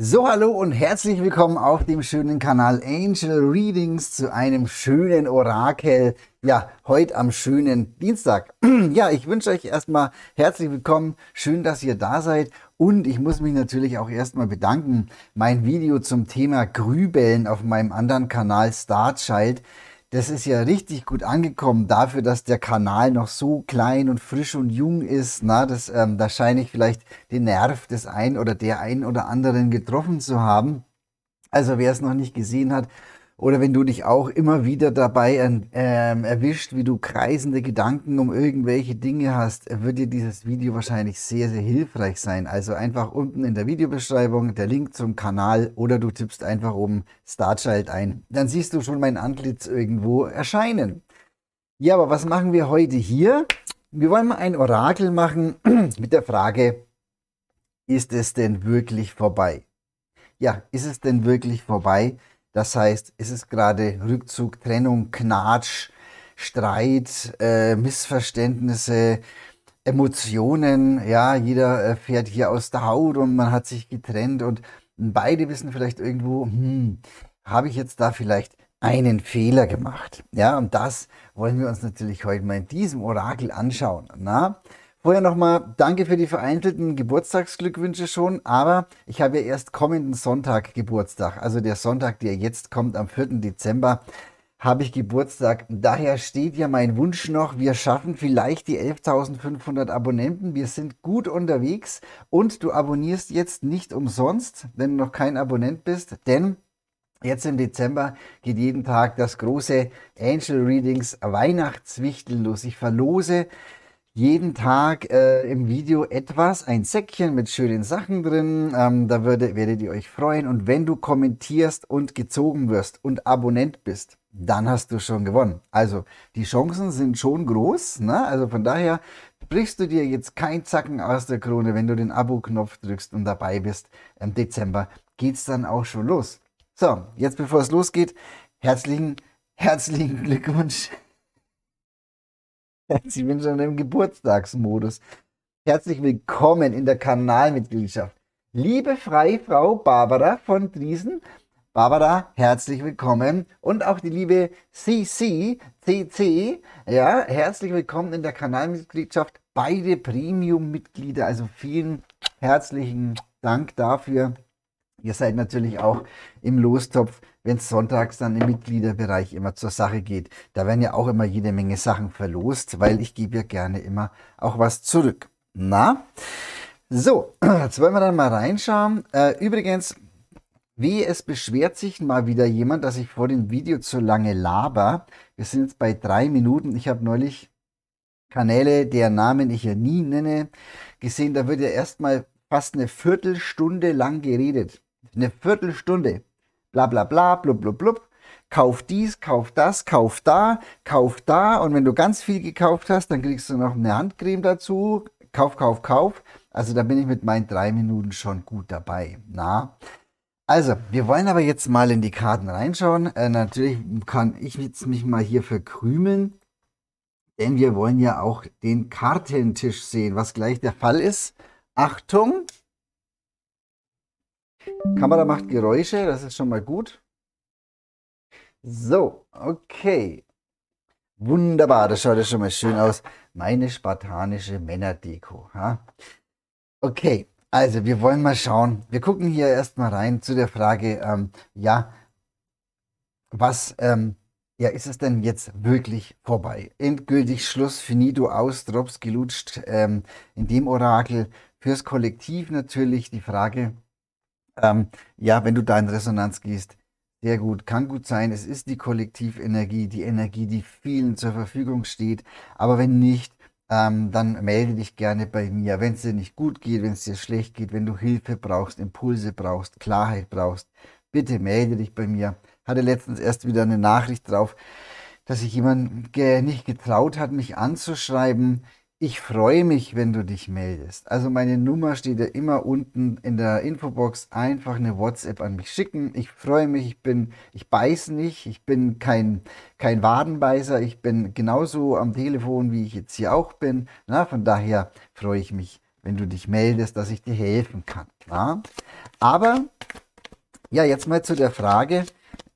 So, hallo und herzlich willkommen auf dem schönen Kanal Angel Readings zu einem schönen Orakel. Ja, heute am schönen Dienstag. ja, ich wünsche euch erstmal herzlich willkommen. Schön, dass ihr da seid. Und ich muss mich natürlich auch erstmal bedanken. Mein Video zum Thema Grübeln auf meinem anderen Kanal Startschild das ist ja richtig gut angekommen dafür, dass der Kanal noch so klein und frisch und jung ist. Na, das, ähm, da scheine ich vielleicht den Nerv des einen oder der einen oder anderen getroffen zu haben. Also wer es noch nicht gesehen hat, oder wenn du dich auch immer wieder dabei ähm, erwischt, wie du kreisende Gedanken um irgendwelche Dinge hast, wird dir dieses Video wahrscheinlich sehr, sehr hilfreich sein. Also einfach unten in der Videobeschreibung der Link zum Kanal oder du tippst einfach oben Starchild ein. Dann siehst du schon mein Antlitz irgendwo erscheinen. Ja, aber was machen wir heute hier? Wir wollen mal ein Orakel machen mit der Frage, ist es denn wirklich vorbei? Ja, ist es denn wirklich vorbei? Das heißt, es ist gerade Rückzug, Trennung, Knatsch, Streit, äh, Missverständnisse, Emotionen. Ja, jeder äh, fährt hier aus der Haut und man hat sich getrennt und beide wissen vielleicht irgendwo, hm, habe ich jetzt da vielleicht einen Fehler gemacht? Ja, und das wollen wir uns natürlich heute mal in diesem Orakel anschauen. Na? Vorher nochmal danke für die vereinzelten Geburtstagsglückwünsche schon, aber ich habe ja erst kommenden Sonntag Geburtstag, also der Sonntag, der jetzt kommt, am 4. Dezember habe ich Geburtstag. Daher steht ja mein Wunsch noch, wir schaffen vielleicht die 11.500 Abonnenten. Wir sind gut unterwegs und du abonnierst jetzt nicht umsonst, wenn du noch kein Abonnent bist, denn jetzt im Dezember geht jeden Tag das große Angel Readings Weihnachtswichtel los. Ich verlose jeden Tag äh, im Video etwas, ein Säckchen mit schönen Sachen drin. Ähm, da würde, werdet ihr euch freuen. Und wenn du kommentierst und gezogen wirst und Abonnent bist, dann hast du schon gewonnen. Also die Chancen sind schon groß. Ne? Also von daher brichst du dir jetzt kein Zacken aus der Krone, wenn du den Abo-Knopf drückst und dabei bist. Im Dezember geht's dann auch schon los. So, jetzt bevor es losgeht, herzlichen, herzlichen Glückwunsch. Ich bin schon im Geburtstagsmodus. Herzlich willkommen in der Kanalmitgliedschaft. Liebe Freifrau Barbara von Driesen, Barbara, herzlich willkommen. Und auch die liebe CC, CC, ja, herzlich willkommen in der Kanalmitgliedschaft. Beide Premium-Mitglieder, also vielen herzlichen Dank dafür. Ihr seid natürlich auch im Lostopf wenn es sonntags dann im Mitgliederbereich immer zur Sache geht. Da werden ja auch immer jede Menge Sachen verlost, weil ich gebe ja gerne immer auch was zurück. Na? So, jetzt wollen wir dann mal reinschauen. Äh, übrigens, wie es beschwert sich mal wieder jemand, dass ich vor dem Video zu lange laber. Wir sind jetzt bei drei Minuten. Ich habe neulich Kanäle, deren Namen ich ja nie nenne, gesehen. Da wird ja erstmal fast eine Viertelstunde lang geredet. Eine Viertelstunde bla bla bla, blub blub blub. Kauf dies, kauf das, kauf da, kauf da. Und wenn du ganz viel gekauft hast, dann kriegst du noch eine Handcreme dazu. Kauf, kauf, kauf. Also da bin ich mit meinen drei Minuten schon gut dabei. Na? Also, wir wollen aber jetzt mal in die Karten reinschauen. Äh, natürlich kann ich jetzt mich mal hier verkrümeln, denn wir wollen ja auch den Kartentisch sehen, was gleich der Fall ist. Achtung, Kamera macht Geräusche, das ist schon mal gut. So, okay. Wunderbar, das schaut ja schon mal schön aus. Meine spartanische Männerdeko. Ha? Okay, also wir wollen mal schauen. Wir gucken hier erstmal rein zu der Frage, ähm, ja, was ähm, ja, ist es denn jetzt wirklich vorbei? Endgültig Schluss, finito aus, drops gelutscht ähm, in dem Orakel. Fürs Kollektiv natürlich die Frage, ähm, ja, wenn du da in Resonanz gehst, sehr gut, kann gut sein. Es ist die Kollektivenergie, die Energie, die vielen zur Verfügung steht. Aber wenn nicht, ähm, dann melde dich gerne bei mir. Wenn es dir nicht gut geht, wenn es dir schlecht geht, wenn du Hilfe brauchst, Impulse brauchst, Klarheit brauchst, bitte melde dich bei mir. Hatte letztens erst wieder eine Nachricht drauf, dass sich jemand ge nicht getraut hat, mich anzuschreiben. Ich freue mich, wenn du dich meldest. Also meine Nummer steht ja immer unten in der Infobox. Einfach eine WhatsApp an mich schicken. Ich freue mich. Ich bin, ich beiß nicht. Ich bin kein, kein Wadenbeißer. Ich bin genauso am Telefon, wie ich jetzt hier auch bin. Na, von daher freue ich mich, wenn du dich meldest, dass ich dir helfen kann. Klar. Aber ja, jetzt mal zu der Frage.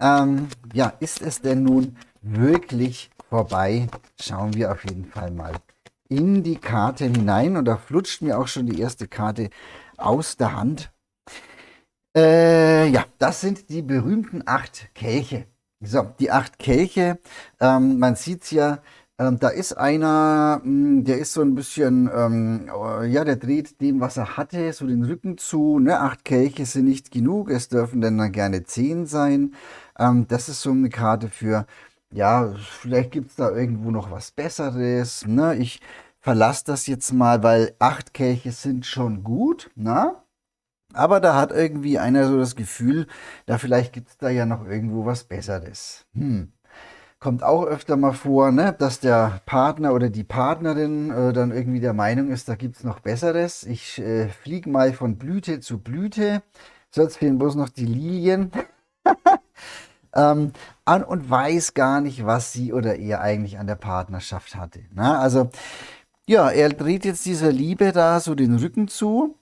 Ähm, ja, ist es denn nun wirklich vorbei? Schauen wir auf jeden Fall mal in die Karte hinein und da flutscht mir auch schon die erste Karte aus der Hand. Äh, ja, das sind die berühmten acht Kelche. So, die acht Kelche, ähm, man es ja, ähm, da ist einer, mh, hm, der ist so ein bisschen, ähm, äh, ja, der dreht dem, was er hatte, so den Rücken zu. Ne? Acht Kelche sind nicht genug, es dürfen dann gerne zehn sein. Ähm, das ist so eine Karte für ja, vielleicht gibt es da irgendwo noch was Besseres. Ne? Ich verlasse das jetzt mal, weil acht Kelche sind schon gut. Ne? Aber da hat irgendwie einer so das Gefühl, da vielleicht gibt es da ja noch irgendwo was Besseres. Hm. Kommt auch öfter mal vor, ne? dass der Partner oder die Partnerin äh, dann irgendwie der Meinung ist, da gibt es noch Besseres. Ich äh, fliege mal von Blüte zu Blüte. Sonst fehlen bloß noch die Lilien. ähm, an und weiß gar nicht, was sie oder er eigentlich an der Partnerschaft hatte. Na, ne? also, ja, er dreht jetzt dieser Liebe da so den Rücken zu,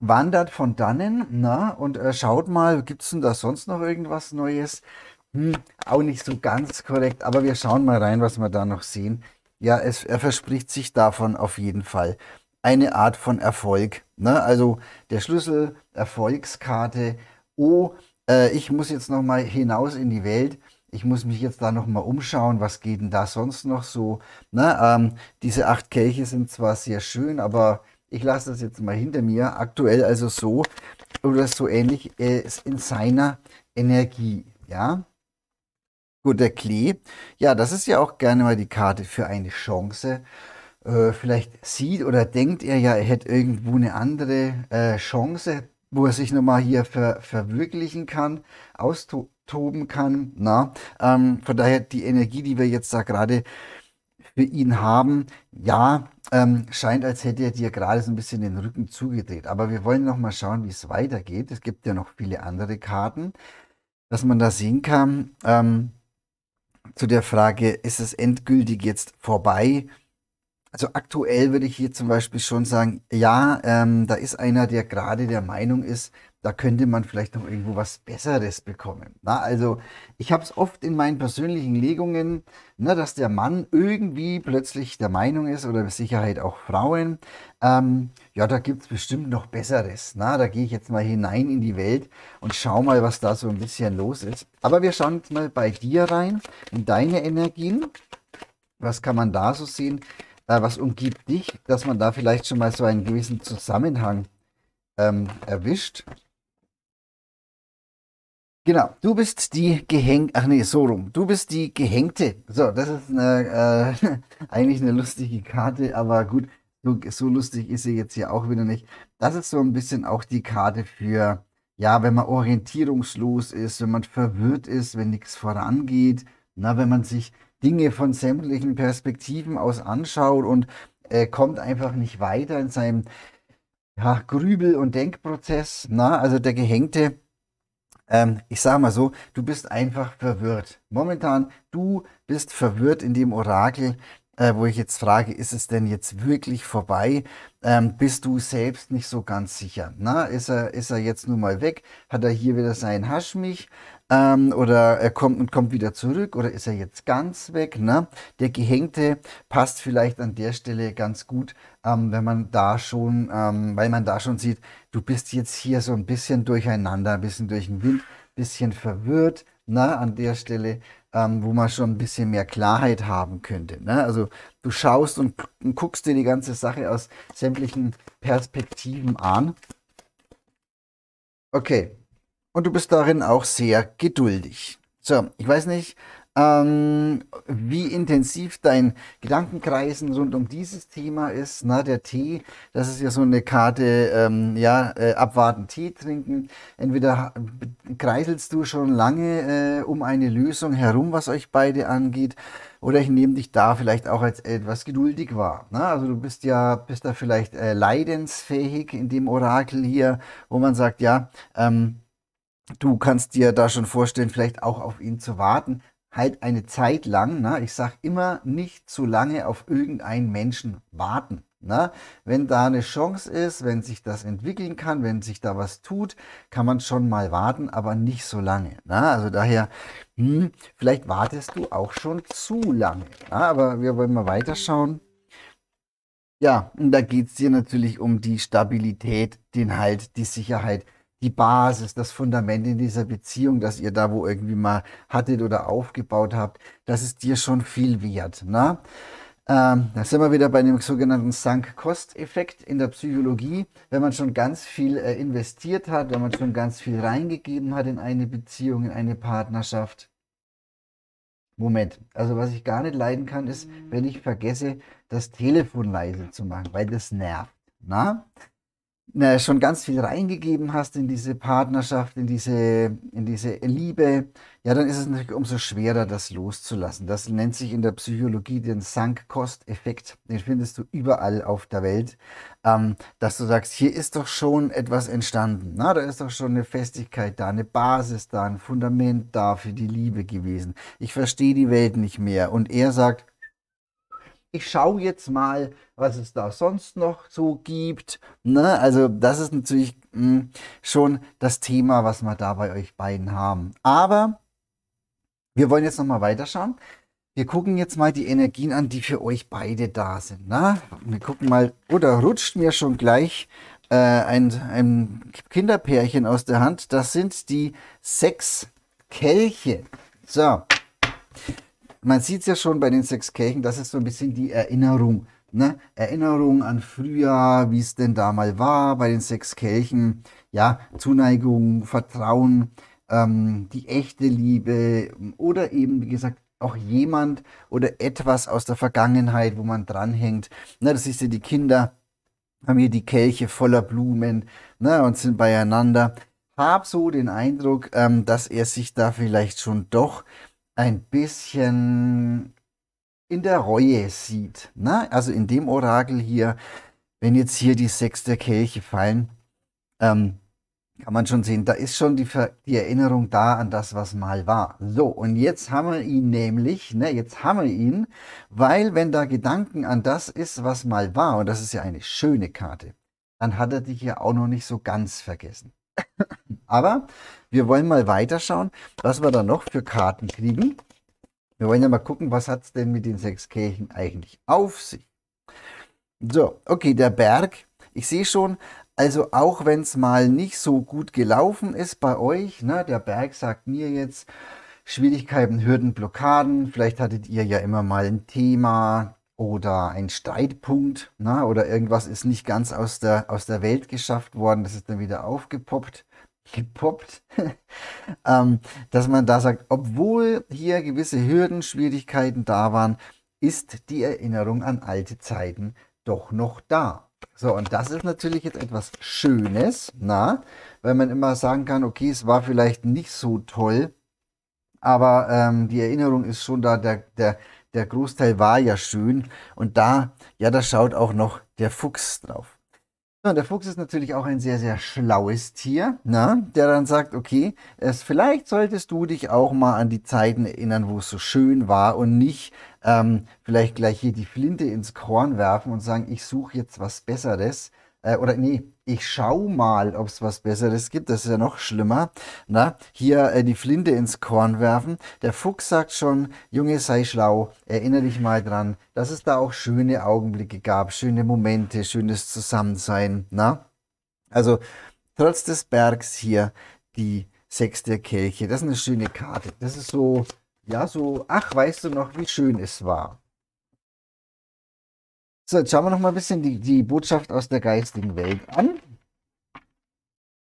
wandert von dannen na, ne? und äh, schaut mal, gibt es denn da sonst noch irgendwas Neues? Hm, auch nicht so ganz korrekt, aber wir schauen mal rein, was wir da noch sehen. Ja, es, er verspricht sich davon auf jeden Fall eine Art von Erfolg. Ne? Also der Schlüssel, Erfolgskarte. Oh, äh, ich muss jetzt noch mal hinaus in die Welt. Ich muss mich jetzt da noch mal umschauen, was geht denn da sonst noch so. Ne? Ähm, diese acht Kelche sind zwar sehr schön, aber ich lasse das jetzt mal hinter mir. Aktuell also so oder so ähnlich äh, in seiner Energie. Ja, Gut, der Klee. Ja, das ist ja auch gerne mal die Karte für eine Chance. Äh, vielleicht sieht oder denkt er ja, er hätte irgendwo eine andere äh, Chance wo er sich nochmal hier ver, verwirklichen kann, austoben kann. Na, ähm, von daher die Energie, die wir jetzt da gerade für ihn haben, ja, ähm, scheint, als hätte er dir gerade so ein bisschen den Rücken zugedreht. Aber wir wollen nochmal schauen, wie es weitergeht. Es gibt ja noch viele andere Karten, dass man da sehen kann. Ähm, zu der Frage, ist es endgültig jetzt vorbei? also aktuell würde ich hier zum Beispiel schon sagen, ja, ähm, da ist einer, der gerade der Meinung ist, da könnte man vielleicht noch irgendwo was Besseres bekommen. Na, also ich habe es oft in meinen persönlichen Legungen, na, ne, dass der Mann irgendwie plötzlich der Meinung ist oder mit Sicherheit auch Frauen, ähm, ja, da gibt es bestimmt noch Besseres. Na, da gehe ich jetzt mal hinein in die Welt und schau mal, was da so ein bisschen los ist. Aber wir schauen jetzt mal bei dir rein, in deine Energien. Was kann man da so sehen? äh, was umgibt dich, dass man da vielleicht schon mal so einen gewissen Zusammenhang ähm, erwischt. Genau, du bist die gehängte, ach nee, so rum, du bist die gehängte. So, das ist eine, äh, eigentlich eine lustige Karte, aber gut, so, so, lustig ist sie jetzt hier auch wieder nicht. Das ist so ein bisschen auch die Karte für, ja, wenn man orientierungslos ist, wenn man verwirrt ist, wenn nichts vorangeht, na, wenn man sich Dinge von sämtlichen Perspektiven aus anschaut und äh, kommt einfach nicht weiter in seinem ja, Grübel- und Denkprozess. Na, also der Gehängte, ähm, ich sage mal so, du bist einfach verwirrt. Momentan, du bist verwirrt in dem Orakel, äh, wo ich jetzt frage, ist es denn jetzt wirklich vorbei? Ähm, bist du selbst nicht so ganz sicher? Na, ist er, ist er jetzt nun mal weg? Hat er hier wieder seinen Haschmich? ähm, oder er kommt und kommt wieder zurück oder ist er jetzt ganz weg. Ne? Der Gehängte passt vielleicht an der Stelle ganz gut, ähm, wenn man da schon, ähm, weil man da schon sieht, du bist jetzt hier so ein bisschen durcheinander, ein bisschen durch den Wind, ein bisschen verwirrt. Ne? An der Stelle ähm, wo man schon ein bisschen mehr Klarheit haben könnte. Ne? Also du schaust und, und, guckst dir die ganze Sache aus sämtlichen Perspektiven an. Okay, und du bist darin auch sehr geduldig. So, ich weiß nicht, ähm, wie intensiv dein Gedankenkreisen rund um dieses Thema ist. Na, der Tee, das ist ja so eine Karte, ähm, ja, äh, abwarten, Tee trinken. Entweder kreiselst du schon lange äh, um eine Lösung herum, was euch beide angeht, oder ich nehme dich da vielleicht auch als etwas geduldig wahr. Na, also du bist ja, bist da vielleicht äh, leidensfähig in dem Orakel hier, wo man sagt, ja, ähm, du kannst dir da schon vorstellen, vielleicht auch auf ihn zu warten. Halt eine Zeit lang, na, ne? ich sage immer, nicht zu lange auf irgendeinen Menschen warten. Na, ne? wenn da eine Chance ist, wenn sich das entwickeln kann, wenn sich da was tut, kann man schon mal warten, aber nicht so lange. Na, ne? also daher, hm, vielleicht wartest du auch schon zu lange. Na, aber wir wollen mal weiterschauen. Ja, und da geht es dir natürlich um die Stabilität, den Halt, die Sicherheit die Basis, das Fundament in dieser Beziehung, das ihr da wo irgendwie mal hattet oder aufgebaut habt, das ist dir schon viel wert. Ne? Ähm, da sind wir wieder bei dem sogenannten Sunk-Kost-Effekt in der Psychologie. Wenn man schon ganz viel äh, investiert hat, wenn man schon ganz viel reingegeben hat in eine Beziehung, in eine Partnerschaft. Moment, also was ich gar nicht leiden kann, ist, wenn ich vergesse, das Telefon leise zu machen, weil das nervt. Na? Ne? na, schon ganz viel reingegeben hast in diese Partnerschaft, in diese, in diese Liebe, ja, dann ist es natürlich umso schwerer, das loszulassen. Das nennt sich in der Psychologie den Sunk-Cost-Effekt. Den findest du überall auf der Welt, ähm, dass du sagst, hier ist doch schon etwas entstanden. Na, da ist doch schon eine Festigkeit da, eine Basis da, ein Fundament da für die Liebe gewesen. Ich verstehe die Welt nicht mehr. Und er sagt, ich schaue jetzt mal, was es da sonst noch so gibt. Ne? Also das ist natürlich mh, hm, schon das Thema, was wir da bei euch beiden haben. Aber wir wollen jetzt nochmal weiterschauen. Wir gucken jetzt mal die Energien an, die für euch beide da sind. Ne? Wir gucken mal, oder oh, rutscht mir schon gleich äh, ein, ein Kinderpärchen aus der Hand. Das sind die sechs Kelche. So man sieht es ja schon bei den sechs Kelchen, das ist so ein bisschen die Erinnerung. Ne? Erinnerung an früher, wie es denn da mal war bei den sechs Kelchen. Ja, Zuneigung, Vertrauen, ähm, die echte Liebe oder eben, wie gesagt, auch jemand oder etwas aus der Vergangenheit, wo man dranhängt. Ne, das ist ja die Kinder, haben hier die Kelche voller Blumen ne, und sind beieinander. Hab so den Eindruck, ähm, dass er sich da vielleicht schon doch ein bisschen in der Reue sieht. Ne? Also in dem Orakel hier, wenn jetzt hier die Sechs der Kelche fallen, ähm, kann man schon sehen, da ist schon die, die, Erinnerung da an das, was mal war. So, und jetzt haben wir ihn nämlich, ne, jetzt haben wir ihn, weil wenn da Gedanken an das ist, was mal war, und das ist ja eine schöne Karte, dann hat er dich ja auch noch nicht so ganz vergessen. Aber wir wollen mal weiterschauen, was wir da noch für Karten kriegen. Wir wollen ja mal gucken, was hat es denn mit den sechs Kirchen eigentlich auf sich. So, okay, der Berg. Ich sehe schon, also auch wenn es mal nicht so gut gelaufen ist bei euch, ne, der Berg sagt mir jetzt Schwierigkeiten, Hürden, Blockaden. Vielleicht hattet ihr ja immer mal ein Thema oder ein Streitpunkt ne, oder irgendwas ist nicht ganz aus der, aus der Welt geschafft worden. Das ist dann wieder aufgepoppt gepoppt, ähm, dass man da sagt, obwohl hier gewisse Hürden, Schwierigkeiten da waren, ist die Erinnerung an alte Zeiten doch noch da. So, und das ist natürlich jetzt etwas Schönes, na, weil man immer sagen kann, okay, es war vielleicht nicht so toll, aber ähm, die Erinnerung ist schon da, der, der, der Großteil war ja schön und da, ja, da schaut auch noch der Fuchs drauf und der Fuchs ist natürlich auch ein sehr, sehr schlaues Tier, ne? der dann sagt, okay, es, vielleicht solltest du dich auch mal an die Zeiten erinnern, wo es so schön war und nicht ähm, vielleicht gleich hier die Flinte ins Korn werfen und sagen, ich suche jetzt was Besseres, äh, oder nee, ich schau mal, ob es was Besseres gibt. Das ist ja noch schlimmer. Na, hier äh, die Flinte ins Korn werfen. Der Fuchs sagt schon, Junge, sei schlau, erinnere dich mal dran, dass es da auch schöne Augenblicke gab, schöne Momente, schönes Zusammensein. Na? Also, trotz des Bergs hier die sechste der Kelche. Das ist eine schöne Karte. Das ist so, ja, so, ach, weißt du noch, wie schön es war. So, jetzt schauen wir noch mal ein bisschen die, die Botschaft aus der geistigen Welt an.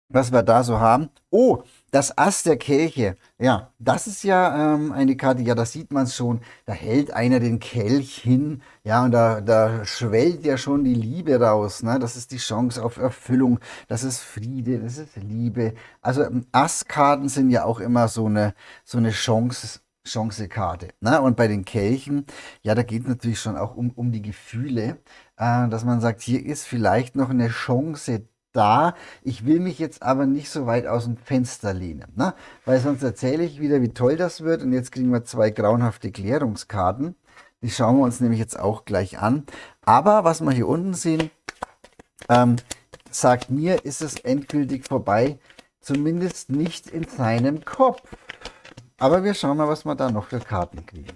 Was wir da so haben. Oh, das Ass der Kirche. Ja, das ist ja ähm, eine Karte, ja, da sieht man schon. Da hält einer den Kelch hin, ja, und da, da schwellt ja schon die Liebe raus. Ne? Das ist die Chance auf Erfüllung, das ist Friede, das ist Liebe. Also ähm, Asskarten sind ja auch immer so eine, so eine Chance Chansekarte. Ne? Und bei den Kelchen, ja, da geht es natürlich schon auch um, um die Gefühle, äh, dass man sagt, hier ist vielleicht noch eine Chance da. Ich will mich jetzt aber nicht so weit aus dem Fenster lehnen, ne? weil sonst erzähle ich wieder, wie toll das wird. Und jetzt kriegen wir zwei grauenhafte Klärungskarten. Die schauen wir uns nämlich jetzt auch gleich an. Aber was wir hier unten sehen, ähm, sagt mir, ist es endgültig vorbei. Zumindest nicht in seinem Kopf. Aber wir schauen mal, was wir da noch für Karten kriegen.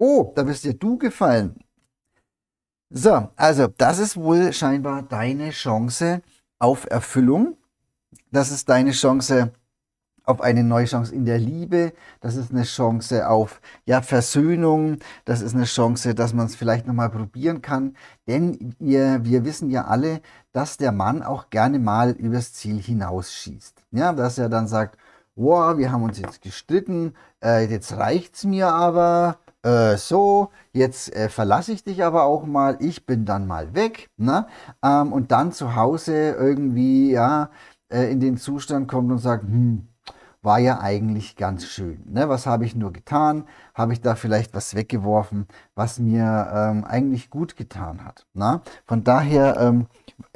Oh, da bist dir du gefallen. So, also das ist wohl scheinbar deine Chance auf Erfüllung. Das ist deine Chance auf eine neue Chance in der Liebe. Das ist eine Chance auf ja, Versöhnung. Das ist eine Chance, dass man es vielleicht nochmal probieren kann. Denn ihr, wir wissen ja alle, dass der Mann auch gerne mal übers Ziel hinausschießt. Ja, dass er dann sagt, wow, wir haben uns jetzt gestritten, äh, jetzt reicht's mir aber, äh, so, jetzt äh, verlasse ich dich aber auch mal, ich bin dann mal weg, ne? Ähm, und dann zu Hause irgendwie, ja, äh, in den Zustand kommt und sagt, hm, war ja eigentlich ganz schön. Ne? Was habe ich nur getan? Habe ich da vielleicht was weggeworfen, was mir ähm, eigentlich gut getan hat? Na? Ne? Von daher ähm,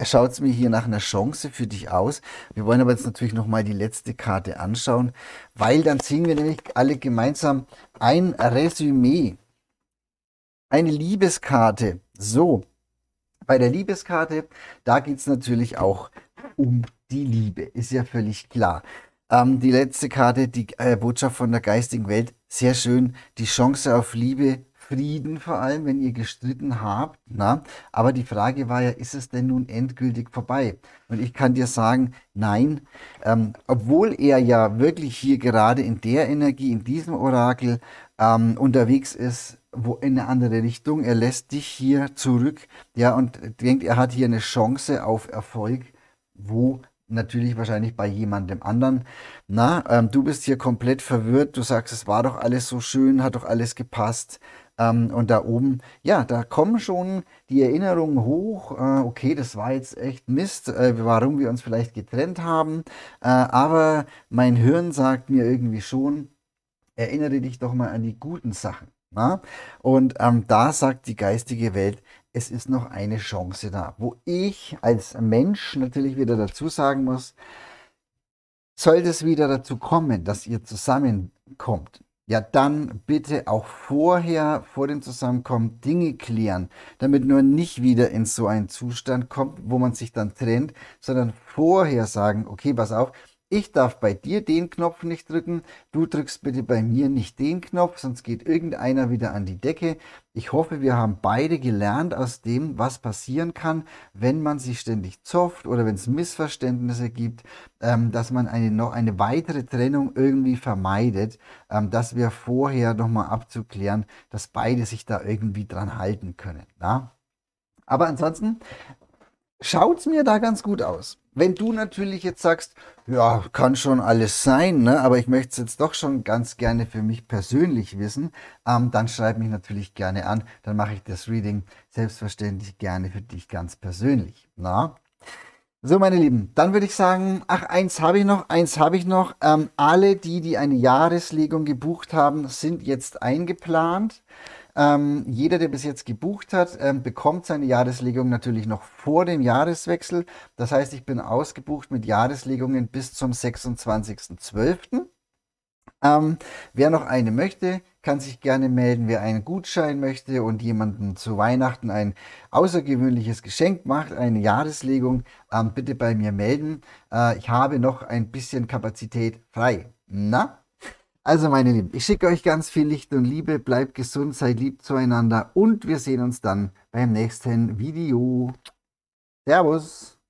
schaut es mir hier nach einer Chance für dich aus. Wir wollen aber jetzt natürlich nochmal die letzte Karte anschauen, weil dann ziehen wir nämlich alle gemeinsam ein Resümee. Eine Liebeskarte. So, bei der Liebeskarte, da geht es natürlich auch um die Liebe, ist ja völlig klar. Ähm, die letzte Karte, die äh, Botschaft von der geistigen Welt, sehr schön. Die Chance auf Liebe, Frieden vor allem, wenn ihr gestritten habt. Na? Aber die Frage war ja, ist es denn nun endgültig vorbei? Und ich kann dir sagen, nein. Ähm, obwohl er ja wirklich hier gerade in der Energie, in diesem Orakel ähm, unterwegs ist, wo in eine andere Richtung. Er lässt dich hier zurück, ja, und denkt, er hat hier eine Chance auf Erfolg, wo natürlich wahrscheinlich bei jemandem anderen. Na, ähm, du bist hier komplett verwirrt, du sagst, es war doch alles so schön, hat doch alles gepasst. Ähm, und da oben, ja, da kommen schon die Erinnerungen hoch. Äh, okay, das war jetzt echt Mist, äh, warum wir uns vielleicht getrennt haben. Äh, aber mein Hirn sagt mir irgendwie schon, erinnere dich doch mal an die guten Sachen. Na? Und ähm, da sagt die geistige Welt, es ist noch eine Chance da, wo ich als Mensch natürlich wieder dazu sagen muss, sollte es wieder dazu kommen, dass ihr zusammenkommt, ja dann bitte auch vorher, vor dem Zusammenkommen, Dinge klären, damit man nicht wieder in so einen Zustand kommt, wo man sich dann trennt, sondern vorher sagen, okay, pass auf, ich darf bei dir den Knopf nicht drücken, du drückst bitte bei mir nicht den Knopf, sonst geht irgendeiner wieder an die Decke. Ich hoffe, wir haben beide gelernt aus dem, was passieren kann, wenn man sich ständig zofft oder wenn es Missverständnisse gibt, ähm, dass man eine, noch eine weitere Trennung irgendwie vermeidet. Ähm, das wäre vorher nochmal abzuklären, dass beide sich da irgendwie dran halten können. Na? Aber ansonsten schaut's mir da ganz gut aus. Wenn du natürlich jetzt sagst, ja, kann schon alles sein, ne? aber ich möchte es jetzt doch schon ganz gerne für mich persönlich wissen, ähm, dann schreib mich natürlich gerne an. Dann mache ich das Reading selbstverständlich gerne für dich ganz persönlich. Na? So, meine Lieben, dann würde ich sagen, ach, eins habe ich noch, eins habe ich noch. Ähm, alle die, die eine Jahreslegung gebucht haben, sind jetzt eingeplant. Ähm, jeder, der bis jetzt gebucht hat, ähm, bekommt seine Jahreslegung natürlich noch vor dem Jahreswechsel. Das heißt, ich bin ausgebucht mit Jahreslegungen bis zum 26.12. Ähm, wer noch eine möchte, kann sich gerne melden. Wer einen Gutschein möchte und jemandem zu Weihnachten ein außergewöhnliches Geschenk macht, eine Jahreslegung, ähm, bitte bei mir melden. Äh, ich habe noch ein bisschen Kapazität frei. Na? Also, meine Lieben, ich schicke euch ganz viel Licht und Liebe. Bleibt gesund, seid lieb zueinander und wir sehen uns dann beim nächsten Video. Servus!